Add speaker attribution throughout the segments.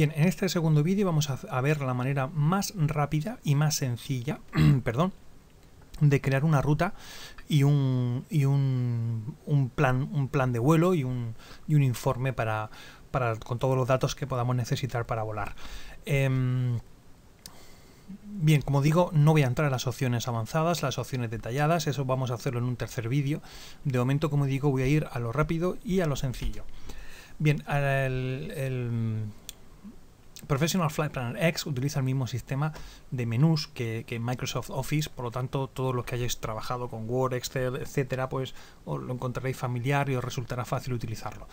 Speaker 1: Bien, en este segundo vídeo vamos a ver la manera más rápida y más sencilla, perdón, de crear una ruta y un, plan, de vuelo y un, informe para, con todos los datos que podamos necesitar para volar. Em, bien, como digo, no voy a entrar a las opciones avanzadas, las opciones detalladas, eso vamos a hacerlo en un tercer vídeo. De momento, como digo, voy a ir a lo rápido y a lo sencillo. Bien, el, Professional Flight Planner X utiliza el mismo sistema de menús que, Microsoft Office, por lo tanto, todos los que hayáis trabajado con Word, Excel, etcétera, pues os lo encontraréis familiar y os resultará fácil utilizarlo.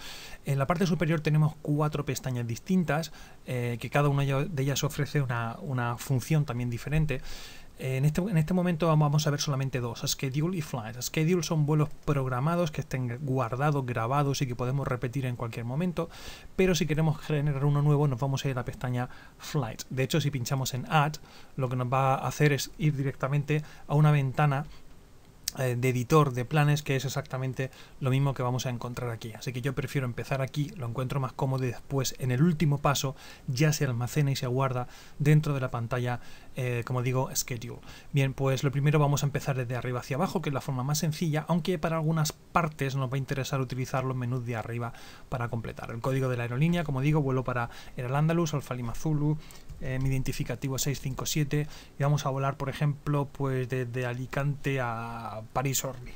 Speaker 1: En la parte superior tenemos cuatro pestañas distintas, eh, que cada una de ellas ofrece una, una función también diferente. Este, en este, momento vamos a ver solamente dos, Schedule y Flight. Schedule son vuelos programados que estén guardados, grabados y que podemos repetir en cualquier momento, pero si queremos generar uno nuevo nos vamos a ir a la pestaña Flight. De hecho, si pinchamos en Add, lo que nos va a hacer es ir directamente a una ventana eh, de editor de planes que es exactamente lo mismo que vamos a encontrar aquí así que yo prefiero empezar aquí lo encuentro más cómodo y después en el último paso ya se almacena y se guarda dentro de la pantalla eh, como digo schedule bien pues lo primero vamos a empezar desde arriba hacia abajo que es la forma más sencilla aunque para algunas partes nos va a interesar utilizar los menús de arriba para completar el código de la aerolínea como digo vuelo para el Andalus Alfa Lima Zulu eh, mi identificativo 657 y vamos a volar, por ejemplo, pues desde Alicante a París Orly.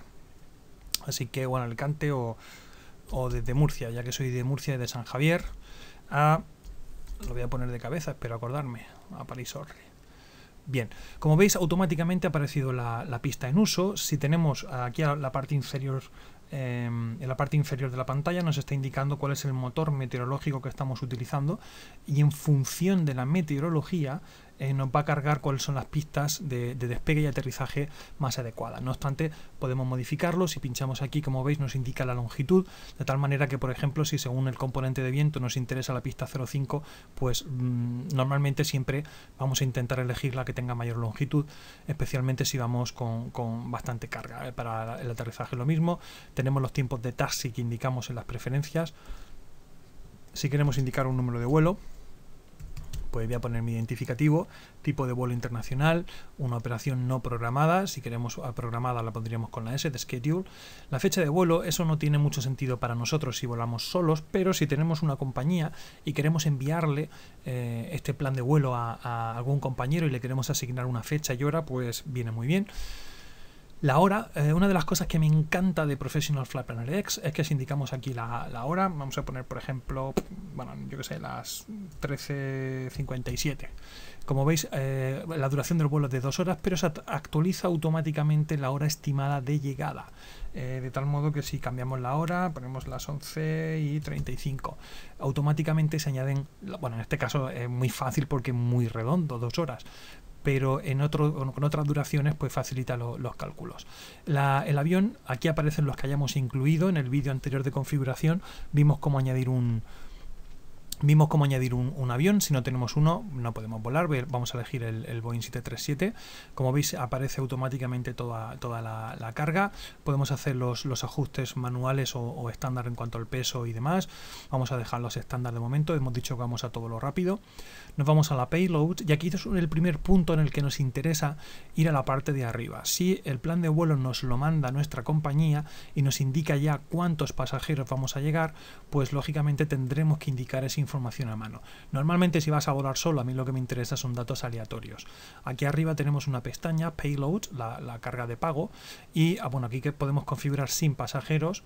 Speaker 1: Así que bueno, Alicante o, o desde Murcia, ya que soy de Murcia y de San Javier, a lo voy a poner de cabeza, espero acordarme, a París Orly. Bien, como veis automáticamente ha aparecido la, la, pista en uso. Si tenemos aquí a la parte inferior Em, en la parte inferior de la pantalla nos está indicando cuál es el motor meteorológico que estamos utilizando y en función de la meteorología eh, nos va a cargar cuáles son las pistas de, despegue y aterrizaje más adecuadas. No obstante, podemos modificarlo. Si pinchamos aquí, como veis, nos indica la longitud, de tal manera que, por ejemplo, si según el componente de viento nos interesa la pista 0,5, pues mm, normalmente siempre vamos a intentar elegir la que tenga mayor longitud, especialmente si vamos con, bastante carga. Eh, para el aterrizaje lo mismo. Tenemos los tiempos de taxi que indicamos en las preferencias. Si queremos indicar un número de vuelo, pues voy a poner mi identificativo, tipo de vuelo internacional, una operación no programada, si queremos ah, programada la pondríamos con la S de schedule, la fecha de vuelo, eso no tiene mucho sentido para nosotros si volamos solos, pero si tenemos una compañía y queremos enviarle eh, este plan de vuelo a algún compañero y le queremos asignar una fecha y hora, pues viene muy bien. La hora, eh, una de las cosas que me encanta de Professional Flight Planner X es que si indicamos aquí la, hora, vamos a poner por ejemplo, bueno, yo que sé, las 13.57. Como veis, eh, la duración del vuelo es de dos horas, pero se actualiza automáticamente la hora estimada de llegada. Eh, de tal modo que si cambiamos la hora, ponemos las 11.35, y automáticamente se añaden, bueno, en este caso es muy fácil porque es muy redondo, dos horas, pero en otro, con otras duraciones pues facilita los cálculos. el avión, aquí aparecen los que hayamos incluido en el vídeo anterior de configuración, vimos cómo añadir un, Vimos cómo añadir un, avión, si no tenemos uno no podemos volar, vamos a elegir el, Boeing 737, como veis aparece automáticamente toda, toda la, carga, podemos hacer los, ajustes manuales o, estándar en cuanto al peso y demás, vamos a dejar los estándar de momento, hemos dicho que vamos a todo lo rápido, nos vamos a la payload y aquí es el primer punto en el que nos interesa ir a la parte de arriba, si el plan de vuelo nos lo manda nuestra compañía y nos indica ya cuántos pasajeros vamos a llegar, pues lógicamente tendremos que indicar esa información información a mano. Normalmente si vas a volar solo, a mí lo que me interesa son datos aleatorios. Aquí arriba tenemos una pestaña, Payload, la, la carga de pago, y ah, bueno, aquí que podemos configurar sin pasajeros,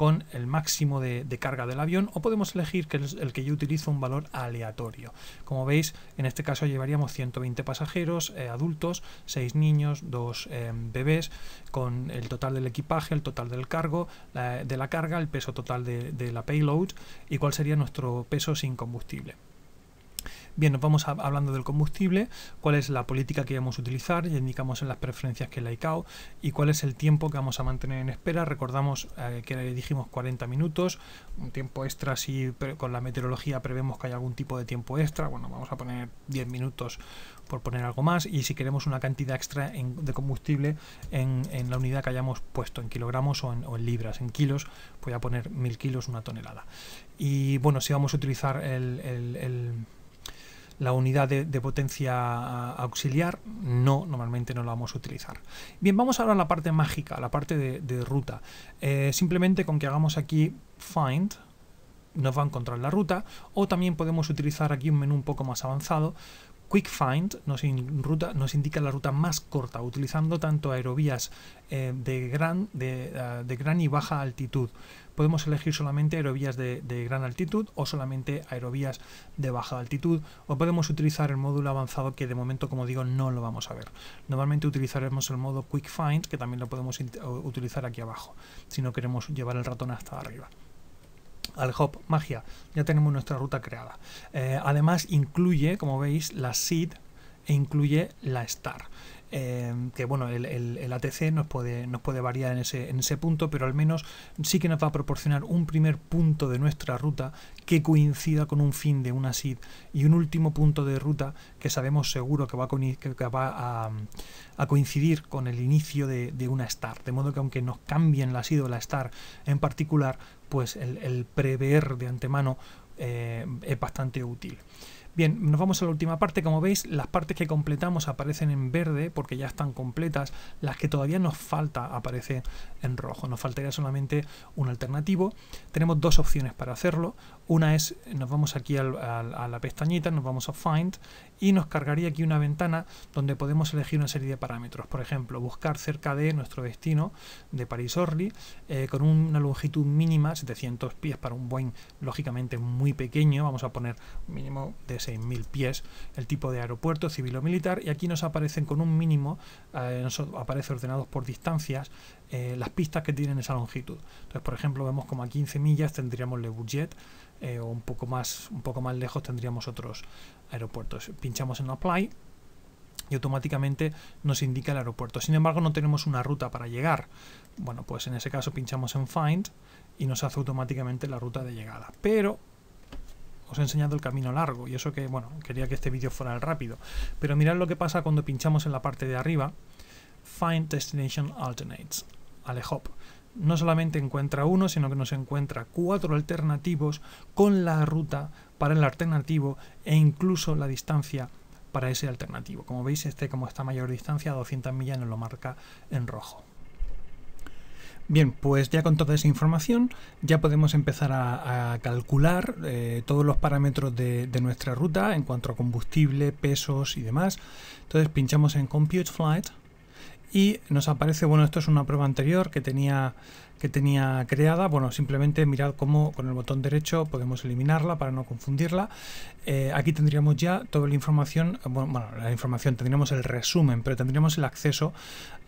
Speaker 1: con el máximo de, carga del avión o podemos elegir que el, el, que yo utilizo un valor aleatorio. Como veis, en este caso llevaríamos 120 pasajeros, eh, adultos, 6 niños, 2 eh, bebés, con el total del equipaje, el total del cargo, de la carga, el peso total de la payload y cuál sería nuestro peso sin combustible. Bien, nos vamos hablando del combustible, cuál es la política que vamos a utilizar, ya indicamos en las preferencias que es la ICAO y cuál es el tiempo que vamos a mantener en espera. Recordamos eh, que que dijimos 40 minutos, un tiempo extra si con la meteorología prevemos que hay algún tipo de tiempo extra, bueno, vamos a poner 10 minutos por poner algo más y si queremos una cantidad extra de combustible en, la unidad que hayamos puesto en kilogramos o en, libras en kilos voy a poner 1000 kilos una tonelada y bueno si vamos a utilizar el la unidad de, potencia auxiliar no, normalmente no la vamos a utilizar. Bien, vamos ahora a la parte mágica, la parte de, ruta. Eh, simplemente con que hagamos aquí find, nos va a encontrar la ruta, o también podemos utilizar aquí un menú un poco más avanzado. Quick Find nos, indica la ruta más corta, utilizando tanto aerovías eh, de, gran, eh, de gran y baja altitud podemos elegir solamente aerovías de, gran altitud o solamente aerovías de baja altitud o podemos utilizar el módulo avanzado que de momento como digo no lo vamos a ver. Normalmente utilizaremos el modo Quick Find que también lo podemos utilizar aquí abajo si no queremos llevar el ratón hasta arriba al hop magia ya tenemos nuestra ruta creada eh, además incluye como veis la seed e incluye la star Em, que bueno, el, ATC nos puede, variar en ese, punto, pero al menos sí que nos va a proporcionar un primer punto de nuestra ruta que coincida con un fin de una SID y un último punto de ruta que sabemos seguro que va a, va a, coincidir con el inicio de, una STAR. De modo que aunque nos cambien la SID o la STAR en particular, pues el, prever de antemano eh, es bastante útil. Bien, nos vamos a la última parte. Como veis, las partes que completamos aparecen en verde porque ya están completas. Las que todavía nos falta aparece en rojo. Nos faltaría solamente un alternativo. Tenemos dos opciones para hacerlo. Una es, nos vamos aquí a la pestañita, nos vamos a Find y nos cargaría aquí una ventana donde podemos elegir una serie de parámetros. Por ejemplo, buscar cerca de nuestro destino de París-Orly eh, con una longitud mínima, 700 pies para un buen, lógicamente muy pequeño, vamos a poner un mínimo de 6.000 pies, el tipo de aeropuerto civil o militar y aquí nos aparecen con un mínimo, eh, nos aparece ordenados por distancias eh, las pistas que tienen esa longitud. Entonces, por ejemplo, vemos como a 15 millas tendríamos Le budget. Eh, o un poco, más, un poco más lejos tendríamos otros aeropuertos. Pinchamos en Apply y automáticamente nos indica el aeropuerto. Sin embargo, no tenemos una ruta para llegar. Bueno, pues en ese caso pinchamos en Find y nos hace automáticamente la ruta de llegada. Pero os he enseñado el camino largo y eso que, bueno, quería que este vídeo fuera el rápido. Pero mirad lo que pasa cuando pinchamos en la parte de arriba. Find Destination Alternates. Alejop no solamente encuentra uno, sino que nos encuentra cuatro alternativos con la ruta para el alternativo e incluso la distancia para ese alternativo. Como veis, este como esta mayor distancia, 200 millas, nos lo marca en rojo. Bien, pues ya con toda esa información ya podemos empezar a, calcular eh, todos los parámetros de, de, nuestra ruta en cuanto a combustible, pesos y demás. Entonces pinchamos en Compute Flight y nos aparece, bueno, esto es una prueba anterior que tenía que tenía creada. Bueno, simplemente mirad cómo con el botón derecho podemos eliminarla para no confundirla. Eh, aquí tendríamos ya toda la información, bueno, la información, tendríamos el resumen, pero tendríamos el acceso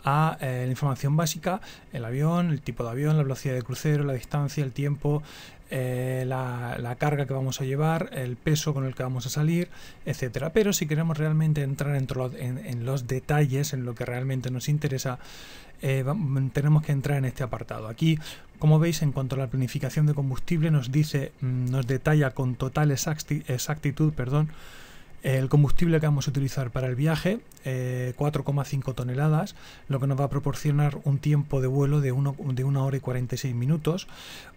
Speaker 1: a eh, la información básica, el avión, el tipo de avión, la velocidad de crucero, la distancia, el tiempo, eh, la, carga que vamos a llevar, el peso con el que vamos a salir, etcétera. Pero si queremos realmente entrar en los detalles, en lo que realmente nos interesa, eh, tenemos que entrar en este apartado. Aquí, como veis, en cuanto a la planificación de combustible, nos dice, mm, nos detalla con total exactitud, perdón, el combustible que vamos a utilizar para el viaje, 4,5 eh, toneladas, lo que nos va a proporcionar un tiempo de vuelo de, de 1 hora y 46 minutos,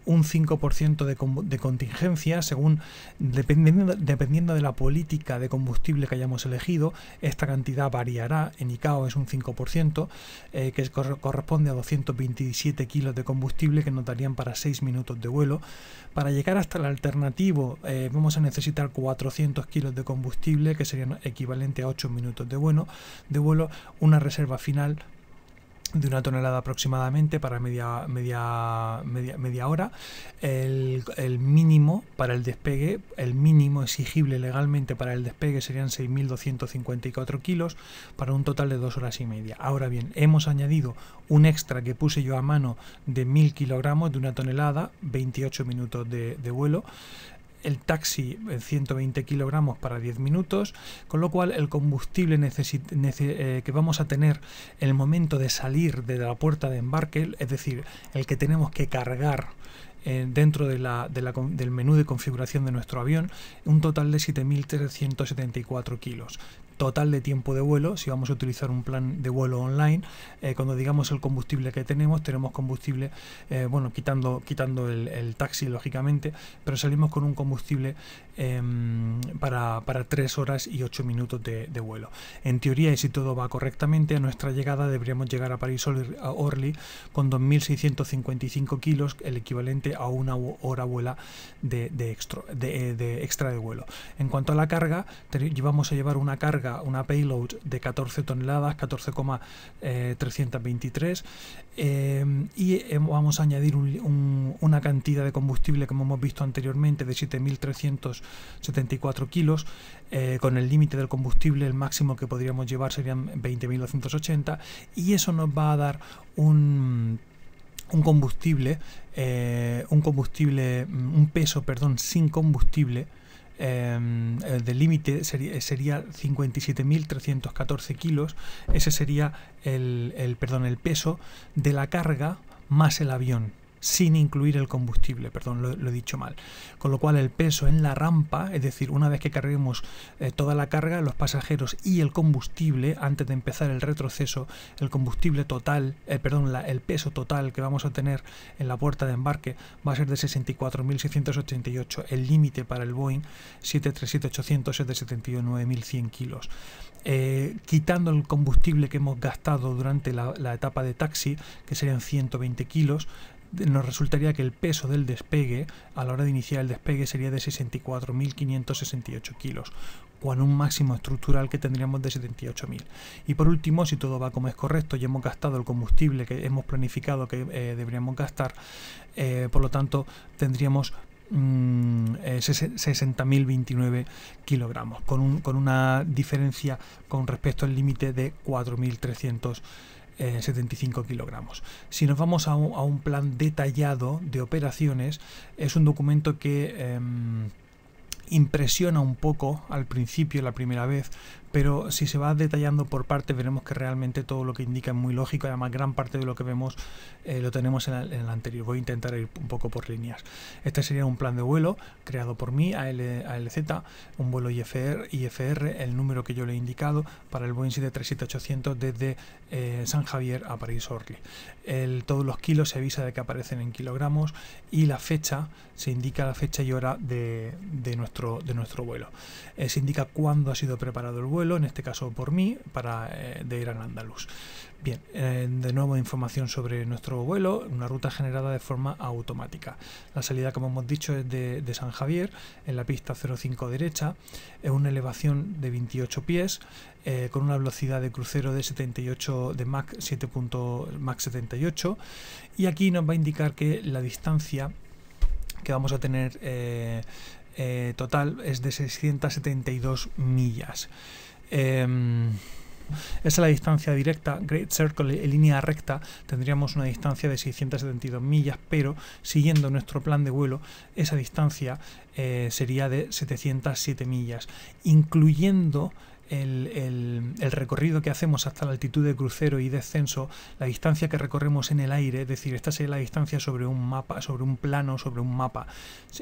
Speaker 1: un 5% de, contingencia, según dependiendo, dependiendo de la política de combustible que hayamos elegido, esta cantidad variará, en ICAO es un 5%, eh, que corresponde a 227 kilos de combustible que nos darían para 6 minutos de vuelo. Para llegar hasta el alternativo eh, vamos a necesitar 400 kilos de combustible que serían equivalente a 8 minutos de vuelo, de vuelo una reserva final de una tonelada aproximadamente para media, media, media, media hora. El, mínimo para el despegue, el mínimo exigible legalmente para el despegue serían 6.254 kilos para un total de dos horas y media. Ahora bien, hemos añadido un extra que puse yo a mano de 1.000 kilogramos de una tonelada, 28 minutos de vuelo el taxi 120 eh, kilogramos para 10 minutos, con lo cual el combustible eh, que vamos a tener en el momento de salir de la puerta de embarque, es decir, el que tenemos que cargar eh, dentro del menú de configuración de nuestro avión, un total de 7.374 kilos. Total de tiempo de vuelo, si vamos a utilizar un plan de vuelo online, eh, cuando digamos el combustible que tenemos, tenemos combustible, eh, bueno, quitando, quitando el, taxi lógicamente, pero salimos con un combustible em, para, para 3 horas y 8 minutos de, vuelo. En teoría, y si todo va correctamente, a nuestra llegada deberíamos llegar a París-Orly con 2.655 kilos, el equivalente a una hora vuela eh, de, extra, de, vuelo. En cuanto a la carga, vamos a llevar una carga, una payload de 14 toneladas, 14,323 eh, eh, y vamos a añadir una cantidad de combustible como hemos visto anteriormente de 7.374 kilos con el límite del combustible el máximo que podríamos llevar serían 20.280 y eso nos va a dar un un combustible, eh, un combustible, mm, un peso, perdón, sin combustible, del eh, límite sería, 57.314 kilos. Ese sería el, el, perdón, el peso de la carga más el avión sin incluir el combustible, perdón, lo, he dicho mal. Con lo cual el peso en la rampa, es decir, una vez que carguemos eh, toda la carga, los pasajeros y el combustible, antes de empezar el retroceso, el combustible total, eh, perdón, el peso total que vamos a tener en la puerta de embarque va a ser de 64.688. El límite para el Boeing 737-800 es de 79.100 kilos. Eh, quitando el combustible que hemos gastado durante la, la etapa de taxi, que serían 120 kilos, nos resultaría que el peso del despegue a la hora de iniciar el despegue sería de 64.568 kilos, con un máximo estructural que tendríamos de 78.000. Y por último, si todo va como es correcto y hemos gastado el combustible que hemos planificado que eh, deberíamos gastar, eh, por lo tanto tendríamos 60.029 mm, eh, kilogramos, con, con una diferencia con respecto al límite de 4.300 75 kilogramos. Si nos vamos a un, plan detallado de operaciones, es un documento que... Em, impresiona un poco al principio, la primera vez, pero si se va detallando por partes veremos que realmente todo lo que indica es muy lógico además gran parte de lo que vemos eh, lo tenemos en, el, anterior. Voy a intentar ir un poco por líneas. Este sería un plan de vuelo creado por mí, AL, ALZ, un vuelo IFR, IFR, el número que yo le he indicado para el Boeing 737-800 desde eh, San Javier a París Orly. todos los kilos se avisa de que aparecen en kilogramos y la fecha, se indica la fecha y hora de, nuestro, de nuestro vuelo. Eh, se indica cuándo ha sido preparado el vuelo en este caso por mí, para, eh, de ir a Andaluz. Bien, eh, de nuevo información sobre nuestro vuelo, una ruta generada de forma automática. La salida, como hemos dicho, es de, San Javier, en la pista 05 derecha, es una elevación de 28 pies, eh, con una velocidad de crucero de 78 de Mach 7.78, y aquí nos va a indicar que la distancia que vamos a tener total es de 672 millas. Em, esa es la distancia directa, Great Circle en línea recta, tendríamos una distancia de 672 millas, pero siguiendo nuestro plan de vuelo, esa distancia eh, sería de 707 millas, incluyendo el, recorrido que hacemos hasta la altitud de crucero y descenso, la distancia que recorremos en el aire, es decir, esta sería la distancia sobre un mapa, sobre un plano, sobre un mapa,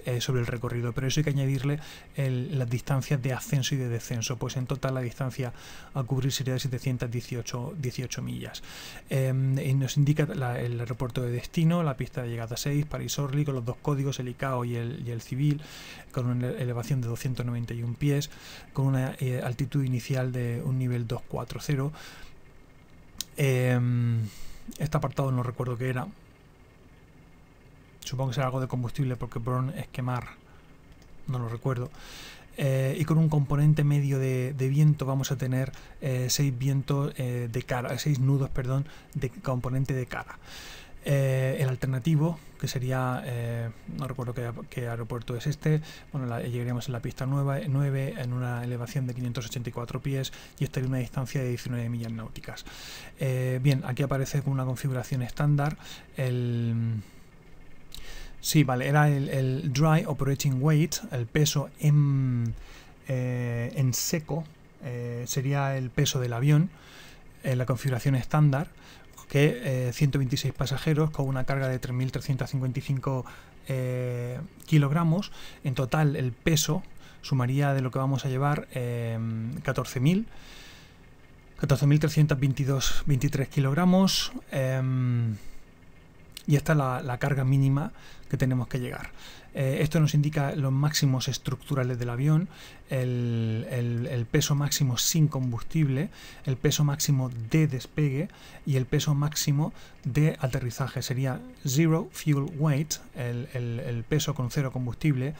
Speaker 1: eh, sobre el recorrido, pero eso hay que añadirle las distancias de ascenso y de descenso, pues en total la distancia a cubrir sería de 718 18 millas. Em, y nos indica el aeropuerto de destino, la pista de llegada 6, París-Orly, con los dos códigos, el ICAO y el, civil, con una elevación de 291 pies, con una eh, altitud altitud inicial de un nivel 240. Em, este apartado no recuerdo qué era. Supongo que será algo de combustible porque burn es quemar. No lo recuerdo. Eh, y con un componente medio de, viento vamos a tener eh, seis vientos eh, de cara, seis nudos, perdón, de componente de cara. Eh, el alternativo, que sería, eh, no recuerdo qué, aeropuerto es este, bueno, llegaríamos en la pista 9, 9, en una elevación de 584 pies y estaría una distancia de 19 millas náuticas. Eh, bien, aquí aparece con una configuración estándar el... Sí, vale, era el, el Dry Operating Weight, el peso en, en seco, sería el peso del avión, en la configuración estándar, que 126 eh, pasajeros con una carga de 3.355 eh, kilogramos. En total el peso sumaría de lo que vamos a llevar eh, 14.322-23 kilogramos eh, y esta es la, la, carga mínima que tenemos que llegar. Eh, esto nos indica los máximos estructurales del avión, el, peso máximo sin combustible, el peso máximo de despegue y el peso máximo de aterrizaje. Sería zero fuel weight, el peso con cero combustible,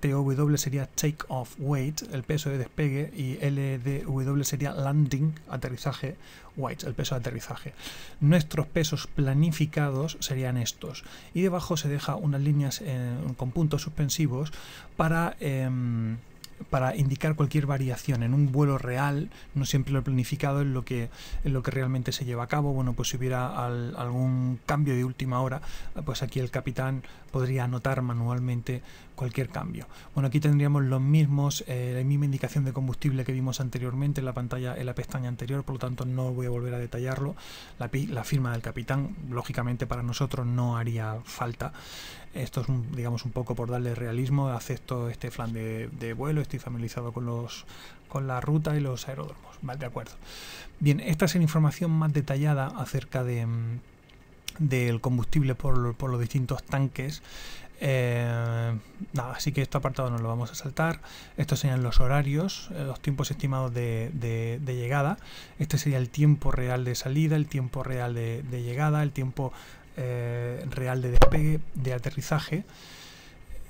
Speaker 1: TOW sería take off weight, el peso de despegue, y LDW sería landing, aterrizaje, weight, el peso de aterrizaje. Nuestros pesos planificados serían estos. Y debajo se deja unas líneas eh, con puntos suspensivos para... Em, para indicar cualquier variación. En un vuelo real, no siempre lo planificado en lo que, en lo que realmente se lleva a cabo. Bueno, pues si hubiera algún cambio de última hora, pues aquí el capitán podría anotar manualmente cualquier cambio. Bueno, aquí tendríamos los mismos, eh, la misma indicación de combustible que vimos anteriormente en la pantalla, en la pestaña anterior, por lo tanto no voy a volver a detallarlo. La, la firma del capitán, lógicamente para nosotros no haría falta. Esto es, un, digamos, un poco por darle realismo. Acepto este plan de, vuelo, estoy familiarizado con, los, con la ruta y los aeródromos. Vale, de acuerdo. Bien, esta es la información más detallada acerca de, mm, del combustible por, los distintos tanques. Eh, nada, así que este apartado no lo vamos a saltar. Estos serían los horarios, eh, los tiempos estimados de, llegada. Este sería el tiempo real de salida, el tiempo real de, de llegada, el tiempo eh, real de despegue, de aterrizaje,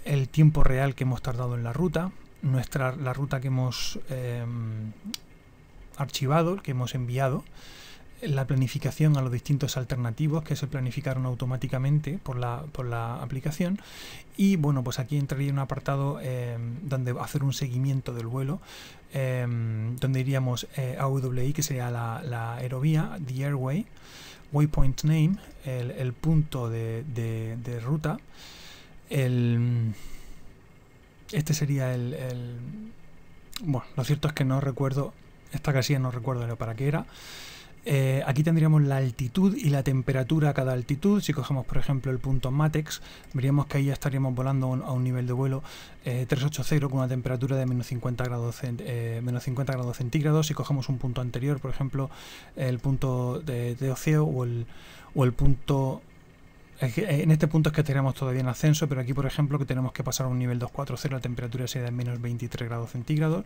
Speaker 1: el tiempo real que hemos tardado en la ruta, nuestra, la ruta que hemos em, archivado, que hemos enviado, la planificación a los distintos alternativos que se planificaron automáticamente por la, aplicación y bueno pues aquí entraría un apartado em, donde hacer un seguimiento del vuelo em, donde iríamos eh, a AWI que sería la, la aerovía, the airway waypoint name, el, punto de, ruta, el, este sería el, Bueno, lo cierto es que no recuerdo, esta casilla no recuerdo para qué era. Eh, aquí tendríamos la altitud y la temperatura a cada altitud. Si cogemos, por ejemplo, el punto Matex, veríamos que ahí ya estaríamos volando a un nivel de vuelo 380 eh, con una temperatura de menos 50, grados, 50 eh, grados centígrados. Si cogemos un punto anterior, por ejemplo, el punto de, Oceo o el, o el punto eh, en este punto es que tenemos todavía en ascenso, pero aquí, por ejemplo, que tenemos que pasar a un nivel 240, la temperatura sería de menos 23 grados centígrados.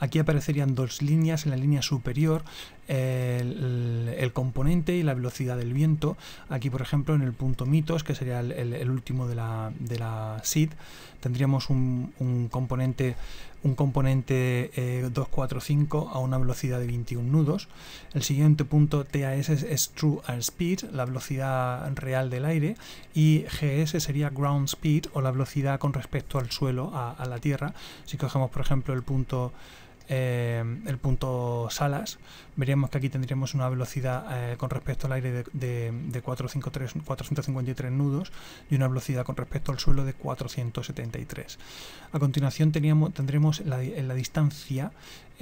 Speaker 1: Aquí aparecerían dos líneas, en la línea superior el, componente y la velocidad del viento. Aquí, por ejemplo, en el punto mitos, que sería el, último de la, de la SID, tendríamos un componente un componente 245 eh, a una velocidad de 21 nudos. El siguiente punto TAS es True Air Speed, la velocidad real del aire, y GS sería Ground Speed o la velocidad con respecto al suelo, a, a la tierra. Si cogemos por ejemplo el punto Em, el punto Salas, veríamos que aquí tendríamos una velocidad eh, con respecto al aire de, 453, 453 nudos y una velocidad con respecto al suelo de 473. A continuación teníamos, tendremos la, la distancia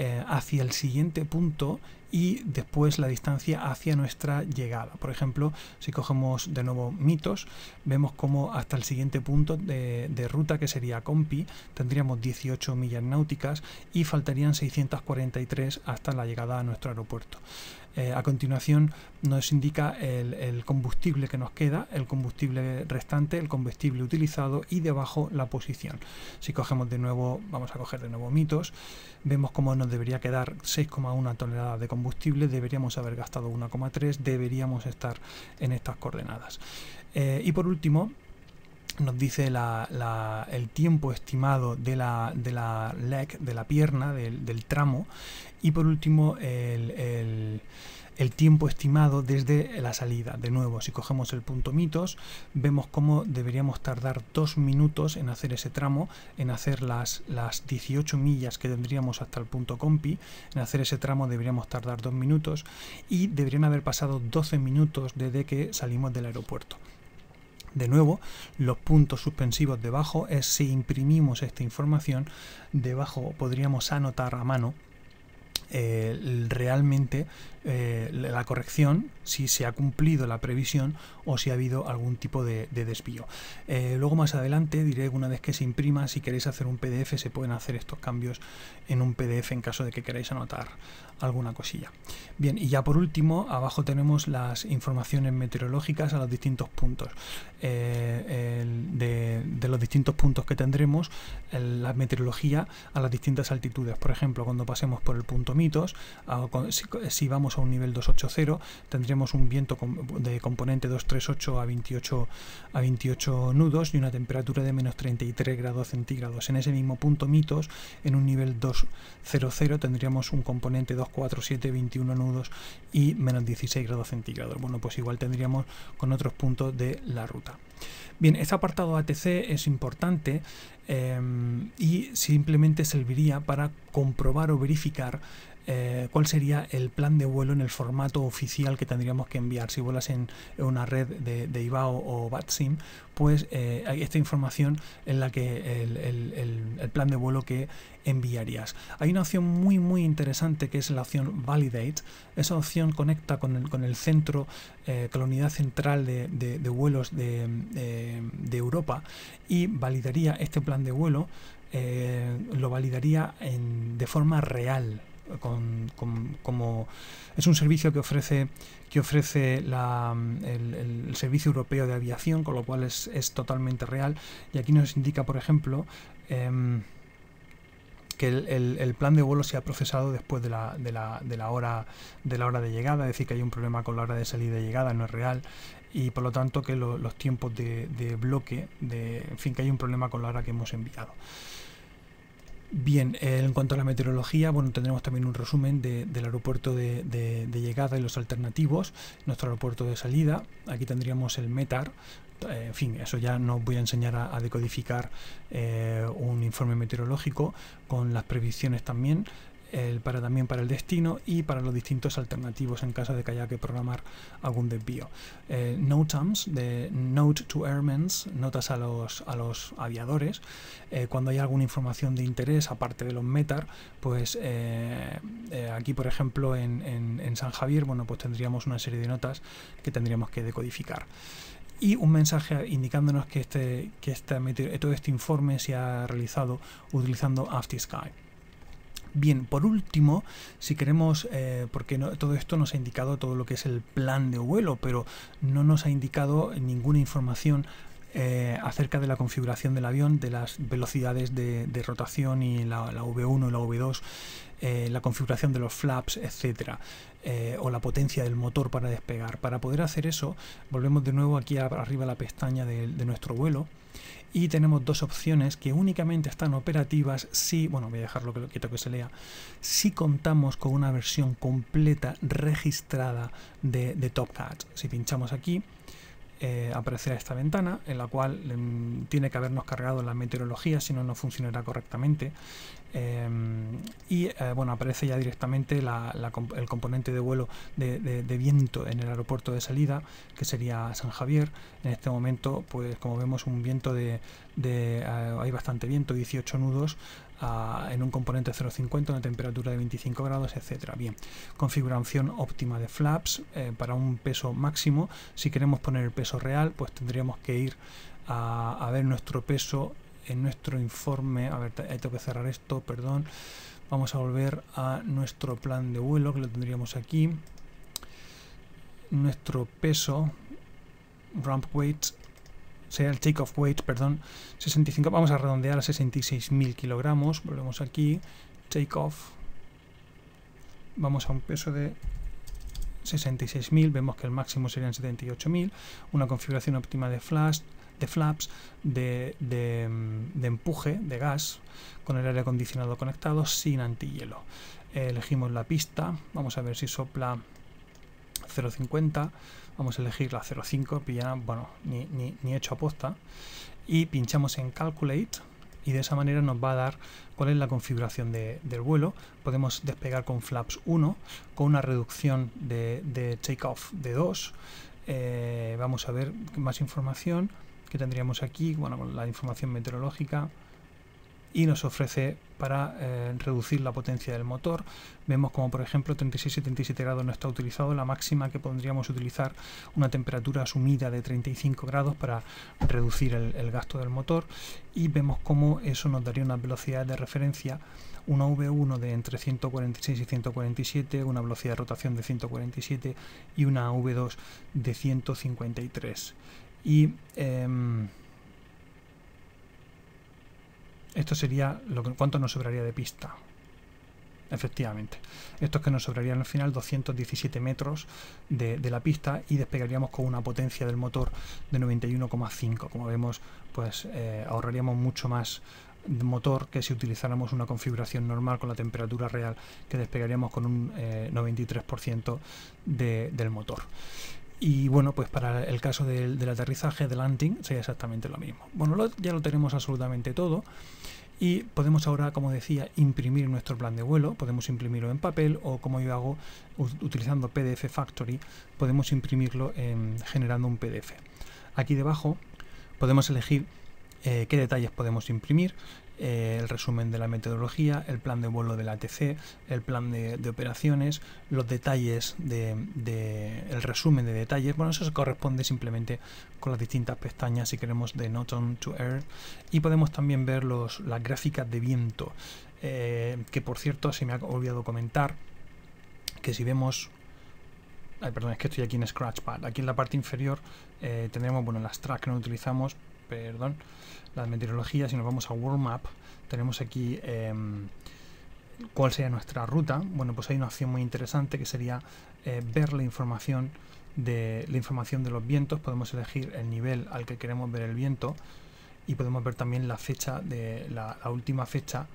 Speaker 1: eh, hacia el siguiente punto y después la distancia hacia nuestra llegada. Por ejemplo, si cogemos de nuevo mitos, vemos como hasta el siguiente punto de, de ruta, que sería Compi, tendríamos 18 millas náuticas y faltarían 643 hasta la llegada a nuestro aeropuerto. Eh, a continuación nos indica el, combustible que nos queda, el combustible restante, el combustible utilizado y debajo la posición. Si cogemos de nuevo, vamos a coger de nuevo mitos, vemos cómo nos debería quedar 6,1 toneladas de combustible, deberíamos haber gastado 1,3, deberíamos estar en estas coordenadas. Eh, y por último, nos dice el tiempo estimado de la, de la leg, de la pierna, del, tramo, y por último el, tiempo estimado desde la salida. De nuevo, si cogemos el punto mitos, vemos cómo deberíamos tardar dos minutos en hacer ese tramo, en hacer las, las 18 millas que tendríamos hasta el punto compi, en hacer ese tramo deberíamos tardar dos minutos y deberían haber pasado 12 minutos desde que salimos del aeropuerto. De nuevo, los puntos suspensivos debajo es si imprimimos esta información, debajo podríamos anotar a mano eh, realmente eh, la corrección, si se ha cumplido la previsión o si ha habido algún tipo de, desvío. Eh, luego más adelante diré una vez que se imprima, si queréis hacer un PDF, se pueden hacer estos cambios en un PDF en caso de que queráis anotar alguna cosilla. Bien, y ya por último, abajo tenemos las informaciones meteorológicas a los distintos puntos. Eh, de, los distintos puntos que tendremos, la meteorología a las distintas altitudes. Por ejemplo, cuando pasemos por el punto Mitos, si, vamos a un nivel 280, tendríamos un viento de componente 238 a 28, a 28 nudos y una temperatura de menos 33 grados centígrados. En ese mismo punto Mitos, en un nivel 200, tendríamos un componente 2 4, 7, 21 nudos y menos 16 grados centígrados. Bueno, pues igual tendríamos con otros puntos de la ruta. Bien, este apartado ATC es importante em, y simplemente serviría para comprobar o verificar eh, cuál sería el plan de vuelo en el formato oficial que tendríamos que enviar. Si vuelas en una red de, IBAO o BATSIM, pues eh, hay esta información en la que el, plan de vuelo que enviarías. Hay una opción muy muy interesante que es la opción Validate. Esa opción conecta con el, centro, eh, con la unidad central de, vuelos de, Europa y validaría este plan de vuelo lo validaría de forma real, es un servicio que ofrece que ofrece el, servicio europeo de aviación, con lo cual es, totalmente real. Y aquí nos indica, por ejemplo, em, que el, plan de vuelo se ha procesado después de la, hora, de llegada, es decir, que hay un problema con la hora de salida y llegada, no es real, y por lo tanto que los tiempos de, bloque, de, en fin, que hay un problema con la hora que hemos enviado. Bien, eh, en cuanto a la meteorología, bueno, tendremos también un resumen del aeropuerto de, llegada y los alternativos, nuestro aeropuerto de salida, aquí tendríamos el METAR, eh, en fin, eso ya no voy a enseñar a, decodificar eh, un informe meteorológico con las previsiones también, para también para el destino y para los distintos alternativos en caso de que haya que programar algún desvío. Eh, NOTAMs, de Note to Airmen, notas a los, a los aviadores, eh, cuando hay alguna información de interés aparte de los METAR, pues eh, eh, aquí por ejemplo en, San Javier, bueno, pues tendríamos una serie de notas que tendríamos que decodificar y un mensaje indicándonos que, este, que este, todo este informe se ha realizado utilizando AftiSky. Bien, por último, si queremos, eh, porque todo esto nos ha indicado todo lo que es el plan de vuelo, pero no nos ha indicado ninguna información eh, acerca de la configuración del avión, de las velocidades de, rotación y la, V1 y la V2, eh, la configuración de los flaps, etcétera, o la potencia del motor para despegar. Para poder hacer eso, volvemos de nuevo aquí arriba a la pestaña de nuestro vuelo y tenemos dos opciones que únicamente están operativas si, bueno, voy a dejarlo quieto que se lea, si contamos con una versión completa registrada de, de Si pinchamos aquí, eh, aparecerá esta ventana en la cual mm, tiene que habernos cargado la meteorología, si no, no funcionará correctamente. Em, y eh, bueno, aparece ya directamente el componente de vuelo de, viento en el aeropuerto de salida, que sería San Javier. En este momento, pues como vemos, un viento de. Eh, hay bastante viento, 18 nudos. Ah, en un componente 0,50, una temperatura de 25 grados, etcétera. Bien, configuración óptima de flaps eh, para un peso máximo. Si queremos poner el peso real, pues tendríamos que ir a ver nuestro peso en nuestro informe, a ver, tengo que cerrar esto, perdón, vamos a volver a nuestro plan de vuelo, que lo tendríamos aquí, nuestro peso, ramp weight, sería el take-off weight, perdón, 65, vamos a redondear a 66.000 kilogramos, volvemos aquí, take-off, vamos a un peso de 66.000, vemos que el máximo serían 78.000, una configuración óptima de flash, flaps, mm, de, empuje, de gas, con el aire acondicionado conectado, sin antihielo. Elegimos la pista, vamos a ver si sopla 0.50, vamos a elegir la 0.5, ya, bueno, ni, ni, ni hecho aposta, y pinchamos en Calculate, y de esa manera nos va a dar cuál es la configuración del vuelo. Podemos despegar con flaps 1, con una reducción de, de takeoff de 2. Eh, vamos a ver más información que tendríamos aquí, bueno, con la información meteorológica y nos ofrece para eh, reducir la potencia del motor. Vemos como por ejemplo 36-77 grados no está utilizado, la máxima que podríamos utilizar una temperatura asumida de 35 grados para reducir el, el gasto del motor y vemos como eso nos daría una velocidad de referencia, una V1 de entre 146 y 147, una velocidad de rotación de 147 y una V2 de 153. Y em, esto sería lo que, cuánto nos sobraría de pista. Efectivamente. esto es que nos sobraría al final 217 metros de, la pista y despegaríamos con una potencia del motor de 91,5. Como vemos, pues eh, ahorraríamos mucho más motor que si utilizáramos una configuración normal con la temperatura real que despegaríamos con un 93% eh, de, del motor. Y bueno, pues para el caso del, aterrizaje, de landing, sería exactamente lo mismo. Bueno, ya lo tenemos absolutamente todo. Y podemos ahora, como decía, imprimir nuestro plan de vuelo. Podemos imprimirlo en papel o, como yo hago, utilizando PDF Factory, podemos imprimirlo generando un PDF. Aquí debajo podemos elegir eh, qué detalles podemos imprimir eh, el resumen de la metodología, el plan de vuelo del ATC, el plan de, operaciones, los detalles de, el resumen de detalles. Bueno, eso se corresponde simplemente con las distintas pestañas, si queremos, de Noton to Air, Y podemos también ver los, las gráficas de viento, eh, que por cierto se me ha olvidado comentar que si vemos perdón, es que estoy aquí en Scratchpad. Aquí en la parte inferior eh, tendremos, bueno, las tracks que no utilizamos, perdón, la meteorología, si nos vamos a World Map, tenemos aquí em, cuál sería nuestra ruta. Bueno, pues hay una opción muy interesante que sería eh, ver la información de la información de los vientos. Podemos elegir el nivel al que queremos ver el viento y podemos ver también la fecha de la, última fecha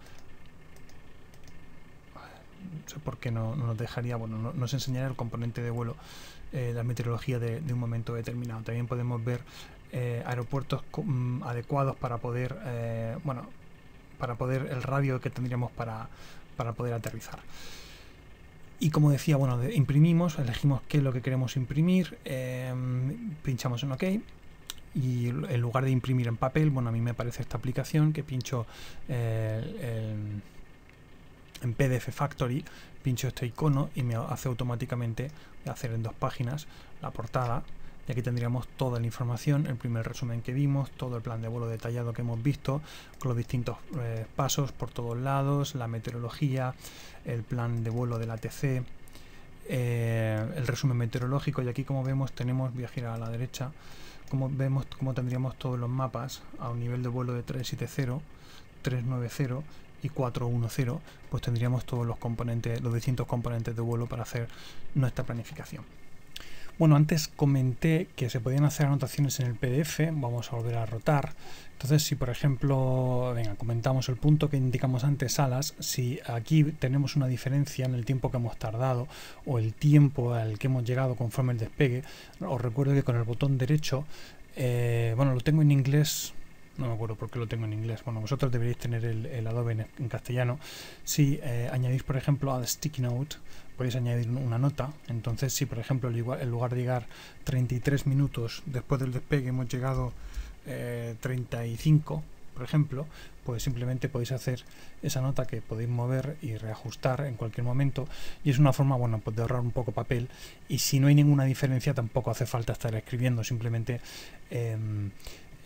Speaker 1: no sé por qué no, nos dejaría, bueno, no, nos enseñará el componente de vuelo eh, la meteorología de, un momento determinado. También podemos ver eh, aeropuertos mm, adecuados para poder, eh, bueno, para poder el radio que tendríamos para, para poder aterrizar. Y como decía, bueno, imprimimos, elegimos qué es lo que queremos imprimir, em, pinchamos en OK y en lugar de imprimir en papel, bueno, a mí me parece esta aplicación que pincho eh, en PDF Factory, pincho este icono y me hace automáticamente hacer en dos páginas la portada y aquí tendríamos toda la información, el primer resumen que vimos, todo el plan de vuelo detallado que hemos visto, con los distintos eh, pasos por todos lados, la meteorología, el plan de vuelo del ATC, eh, el resumen meteorológico y aquí como vemos tenemos, voy a girar a la derecha, como vemos cómo tendríamos todos los mapas a un nivel de vuelo de 370, 390 y 410, pues tendríamos todos los componentes, los distintos componentes de vuelo para hacer nuestra planificación. Bueno, antes comenté que se podían hacer anotaciones en el PDF, vamos a volver a rotar. Entonces, si por ejemplo, venga, comentamos el punto que indicamos antes, alas, si aquí tenemos una diferencia en el tiempo que hemos tardado o el tiempo al que hemos llegado conforme el despegue, os recuerdo que con el botón derecho, eh, bueno, lo tengo en inglés no me acuerdo por qué lo tengo en inglés. Bueno, vosotros deberíais tener el, Adobe en, castellano. Si eh, añadís, por ejemplo, a Sticky Note, podéis añadir una nota. Entonces, si por ejemplo, en lugar de llegar 33 minutos después del despegue, hemos llegado 35, eh, por ejemplo, pues simplemente podéis hacer esa nota que podéis mover y reajustar en cualquier momento y es una forma, bueno, pues de ahorrar un poco papel y si no hay ninguna diferencia tampoco hace falta estar escribiendo, simplemente em,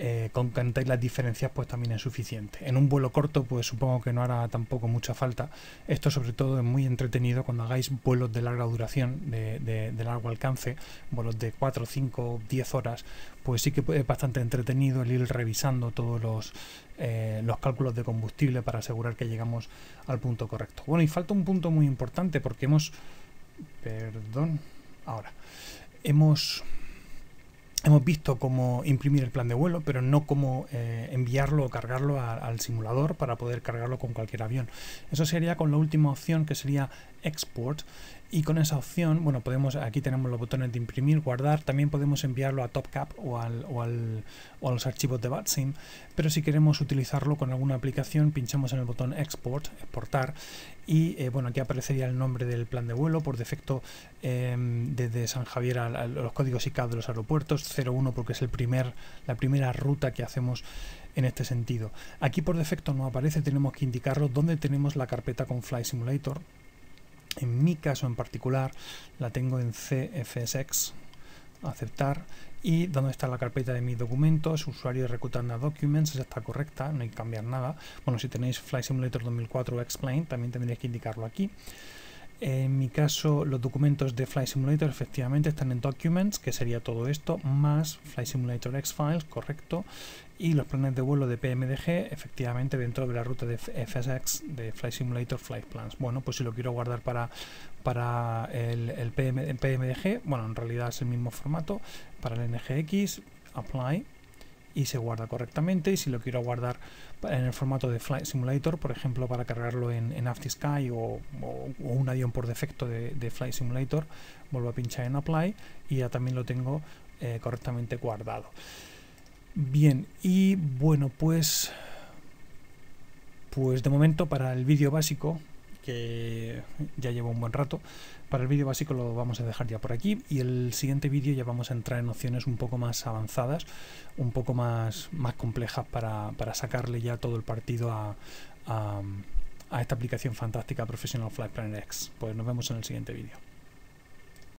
Speaker 1: eh, con contar las diferencias pues también es suficiente. En un vuelo corto pues supongo que no hará tampoco mucha falta. Esto sobre todo es muy entretenido cuando hagáis vuelos de larga duración, de, largo alcance, vuelos de 4, 5, 10 horas, pues sí que es bastante entretenido el ir revisando todos los, eh, los cálculos de combustible para asegurar que llegamos al punto correcto. Bueno, y falta un punto muy importante porque hemos... Perdón, ahora. Hemos Hemos visto cómo imprimir el plan de vuelo, pero no cómo eh, enviarlo o cargarlo al simulador para poder cargarlo con cualquier avión. Eso sería con la última opción que sería export y con esa opción, bueno, podemos, aquí tenemos los botones de imprimir, guardar, también podemos enviarlo a TopCap o, al, a los archivos de BatSim, pero si queremos utilizarlo con alguna aplicación, pinchamos en el botón Export, exportar, y eh, bueno, aquí aparecería el nombre del plan de vuelo, por defecto em, desde San Javier a, los códigos ICAO de los aeropuertos, 01 porque es el primer, la primera ruta que hacemos en este sentido. Aquí por defecto no aparece, tenemos que indicarlo donde tenemos la carpeta con Fly Simulator, en mi caso en particular la tengo en CFSX, aceptar, y dónde está la carpeta de mis documentos, usuario de Documents, esa está correcta, no hay que cambiar nada. Bueno, si tenéis Flight Simulator 2004 o Explain, también tendréis que indicarlo aquí. En mi caso, los documentos de Flight Simulator efectivamente están en Documents, que sería todo esto, más Flight Simulator X-Files, correcto. Y los planes de vuelo de PMDG, efectivamente, dentro de la ruta de FSX de Flight Simulator Flight Plans. Bueno, pues si lo quiero guardar para, para el, PMDG, bueno, en realidad es el mismo formato, para el NGX, Apply, y se guarda correctamente y si lo quiero guardar en el formato de Flight Simulator, por ejemplo para cargarlo en, en Sky o, un avión por defecto de, Flight Simulator, vuelvo a pinchar en Apply y ya también lo tengo eh, correctamente guardado. Bien, y bueno pues, pues de momento para el vídeo básico que ya llevo un buen rato. Para el vídeo básico lo vamos a dejar ya por aquí y el siguiente vídeo ya vamos a entrar en opciones un poco más avanzadas, un poco más, más complejas para, sacarle ya todo el partido a, a esta aplicación fantástica Professional Flight Planner X. Pues nos vemos en el siguiente vídeo.